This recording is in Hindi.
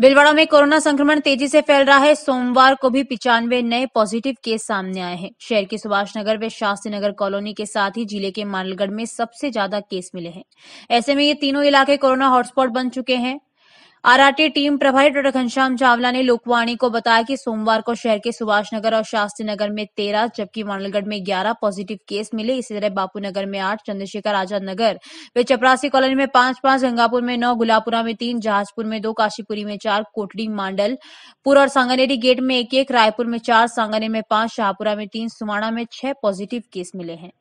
बिलवाड़ा में कोरोना संक्रमण तेजी से फैल रहा है सोमवार को भी पिचानवे नए पॉजिटिव केस सामने आए हैं शहर के सुभाष नगर व शास्त्री नगर कॉलोनी के साथ ही जिले के मानलगढ़ में सबसे ज्यादा केस मिले हैं ऐसे में ये तीनों इलाके कोरोना हॉटस्पॉट बन चुके हैं आरआरटी टीम प्रभारी डॉक्टर घनश्याम चावला ने लोकवाणी को बताया कि सोमवार को शहर के सुभाष नगर और शास्त्री नगर में तेरह जबकि मानलगढ़ में ग्यारह पॉजिटिव केस मिले इसी तरह बापू नगर में आठ चंद्रशेखर आजाद नगर वे चपरासी कॉलोनी में पांच पांच गंगापुर में नौ गुलापुरा में तीन जहाजपुर में दो काशीपुरी में चार कोटड़ी मांडलपुर और सांगानेरी गेट में एक एक रायपुर में चार सांगानेर में पांच शाहपुरा में तीन सुमाणा में छह पॉजिटिव केस मिले हैं